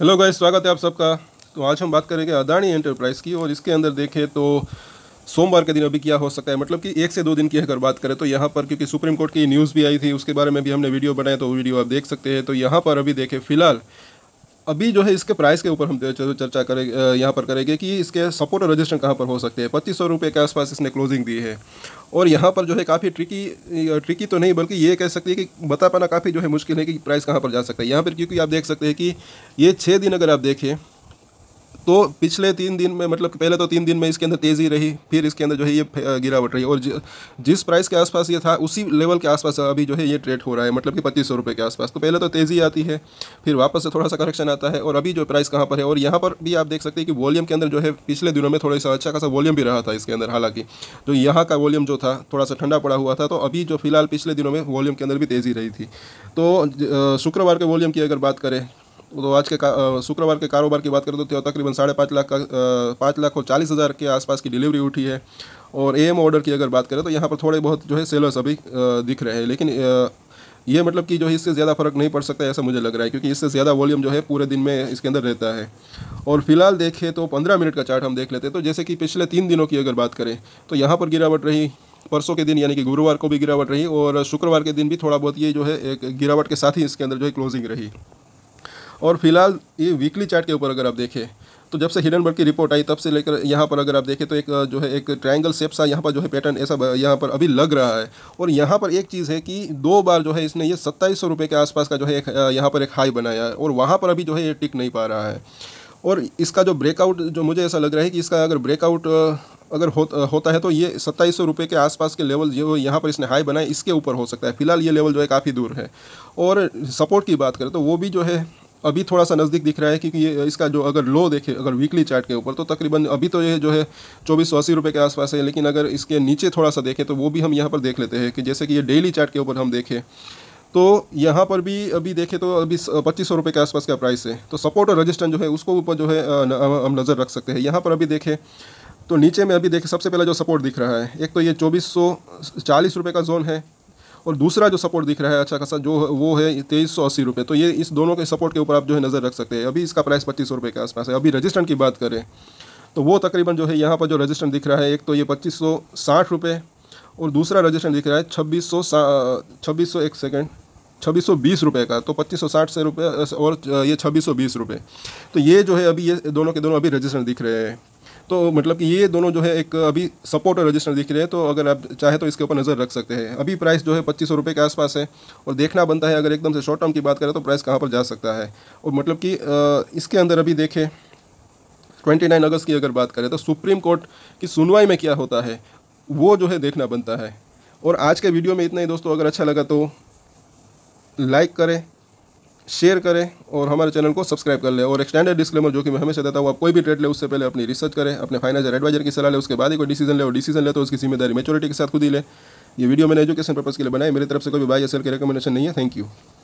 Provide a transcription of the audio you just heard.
hello guys स्वागत है आप सबका तो आज हम बात करेंगे अदानी एंटरप्राइज़ की और इसके अंदर देखें तो सोमवार के दिन अभी क्या हो सकता है मतलब कि एक से दो दिन की अगर बात करें तो यहाँ पर क्योंकि सुप्रीम कोर्ट की न्यूज़ भी आई थी उसके बारे में भी हमने वीडियो बनाया तो वीडियो आप देख सकते हैं तो यहाँ पर अभी देखें फिलहाल अभी जो है इसके प्राइस के ऊपर हम चर्चा करेंगे यहाँ पर करेंगे कि इसके सपोर्ट और रजिस्ट्रेशन कहाँ पर हो सकते हैं पच्चीस सौ रुपये के आसपास इसने क्लोजिंग दी है और यहाँ पर जो है काफ़ी ट्रिकी ट्रिकी तो नहीं बल्कि ये कह सकते हैं कि बता पाना काफ़ी जो है मुश्किल है कि प्राइस कहाँ पर जा सकता है यहाँ पर क्योंकि आप देख सकते हैं कि ये छः दिन अगर आप देखें तो पिछले तीन दिन में मतलब पहले तो तीन दिन में इसके अंदर तेज़ी रही फिर इसके अंदर जो है ये गिरावट रही और जिस प्राइस के आसपास ये था उसी लेवल के आसपास अभी जो है ये ट्रेड हो रहा है मतलब कि पच्चीस सौ रुपये के आसपास तो पहले तो तेज़ी आती है फिर वापस से थोड़ा सा करेक्शन आता है और अभी जो प्राइस कहाँ पर है और यहाँ पर भी आप देख सकते हैं कि वॉल्यूम के अंदर जो है पिछले दिनों में थोड़ा सा अच्छा खासा वॉल्यूम भी रहा था इसके अंदर हालांकि जो तो यहाँ का वॉल्यूम जो था थोड़ा सा ठंडा पड़ा हुआ था तो अभी जो फिलहाल पिछले दिनों में वॉल्यूम के अंदर भी तेज़ी रही थी तो शुक्रवार के वॉल्यूम की अगर बात करें तो आज के शुक्रवार के कारोबार की बात करें तो तकरीबन साढ़े पाँच लाख का पाँच लाख और चालीस हज़ार के आसपास की डिलीवरी उठी है और एम ऑर्डर की अगर बात करें तो यहाँ पर थोड़े बहुत जो है सेलर्स अभी दिख रहे हैं लेकिन ये मतलब कि जो है इससे ज़्यादा फ़र्क नहीं पड़ सकता ऐसा मुझे लग रहा है क्योंकि इससे ज़्यादा वॉल्यूम जो है पूरे दिन में इसके अंदर रहता है और फिलहाल देखें तो पंद्रह मिनट का चार्ट हम देख लेते हैं तो जैसे कि पिछले तीन दिनों की अगर बात करें तो यहाँ पर गिरावट रही परसों के दिन यानी कि गुरुवार को भी गिरावट रही और शुक्रवार के दिन भी थोड़ा बहुत ये जो है एक गिरावट के साथ ही इसके अंदर जो है क्लोजिंग रही और फिलहाल ये वीकली चार्ट के ऊपर अगर आप देखें तो जब से हिडनबर्ग की रिपोर्ट आई तब से लेकर यहाँ पर अगर आप देखें तो एक जो है एक ट्रायंगल सेप सा यहाँ पर जो है पैटर्न ऐसा यहाँ पर अभी लग रहा है और यहाँ पर एक चीज़ है कि दो बार जो है इसने ये सत्ताईस सौ के आसपास का जो है एक यहाँ पर एक हाई बनाया है और वहाँ पर अभी जो है ये टिक नहीं पा रहा है और इसका जो ब्रेकआउट जो मुझे ऐसा लग रहा है कि इसका अगर ब्रेकआउट अगर हो, होता है तो ये सत्ताईस सौ रुपये के आसपास के लेवल जो यहाँ पर इसने हाई बनाए इसके ऊपर हो सकता है फिलहाल ये लेवल जो है काफ़ी दूर है और सपोर्ट की बात करें तो वो भी जो है अभी थोड़ा सा नज़दीक दिख रहा है क्योंकि ये इसका जो अगर लो देखे अगर वीकली चार्ट के ऊपर तो तकरीबन अभी तो ये जो है चौबीस सौ अस्सी रुपये के आसपास है लेकिन अगर इसके नीचे थोड़ा सा देखें तो वो भी हम यहाँ पर देख लेते हैं कि जैसे कि ये डेली चार्ट के ऊपर हम देखें तो यहाँ पर भी अभी देखें तो अभी पच्चीस सौ रुपये के आसपास का प्राइस है तो सपोर्ट और रजिस्टर जो है उसको ऊपर जो है हम नज़र रख सकते हैं यहाँ पर अभी देखें तो नीचे में अभी देखें सबसे पहला जो सपोर्ट दिख रहा है एक तो ये चौबीस सौ चालीस रुपये का जोन है और दूसरा जो सपोर्ट दिख रहा है अच्छा खासा जो वो है तेईस सौ अस्सी रुपये तो ये इस दोनों के सपोर्ट के ऊपर आप जो है नज़र रख सकते हैं अभी इसका प्राइस पच्चीस सौ रुपये के आसपास है अभी रजिस्टेंट की बात करें तो वो तकरीबन जो है यहाँ पर जो रजिस्टेंट दिख रहा है एक तो ये पच्चीस सौ साठ रुपये और दूसरा रजिस्टेंट दिख रहा है छब्बीस सौ छब्बीस सौ एक सेकेंड छब्बीस सौ बीस रुपये का तो पच्चीस सौ साठ से रुपये और ये छब्बीस सौ बीस रुपये तो ये जो है अभी ये दोनों के दोनों अभी रजिस्टर दिख रहे हैं तो मतलब कि ये दोनों जो है एक अभी सपोर्ट और रजिस्टर दिख रहे हैं तो अगर आप चाहे तो इसके ऊपर नज़र रख सकते हैं अभी प्राइस जो है पच्चीस रुपये के आसपास है और देखना बनता है अगर एकदम से शॉर्ट टर्म की बात करें तो प्राइस कहाँ पर जा सकता है और मतलब कि इसके अंदर अभी देखें 29 अगस्त की अगर बात करें तो सुप्रीम कोर्ट की सुनवाई में क्या होता है वो जो है देखना बनता है और आज के वीडियो में इतना ही दोस्तों अगर अच्छा लगा तो लाइक करें शेयर करें और हमारे चैनल को सब्सक्राइब कर लें और एक्सटेंडेड डिस्क्लेमर जो कि मैं हमेशा देता हूँ आप कोई भी ट्रेड ले उससे पहले अपनी रिसर्च करें अपने फाइनेंशियल एडवाइजर की सलाह ले उसके बाद ही कोई डिसीजन ले और डिसीजन ले तो उसकी जिम्मेदारी मेचोरिटी के साथ खुद ही ले ये वीडियो मैंने एजुकेशन पर्पज़ के लिए बनाया मेरी तरफ से कोई बाई एस एल की रिकमेंडेशन नहीं है थैंक यू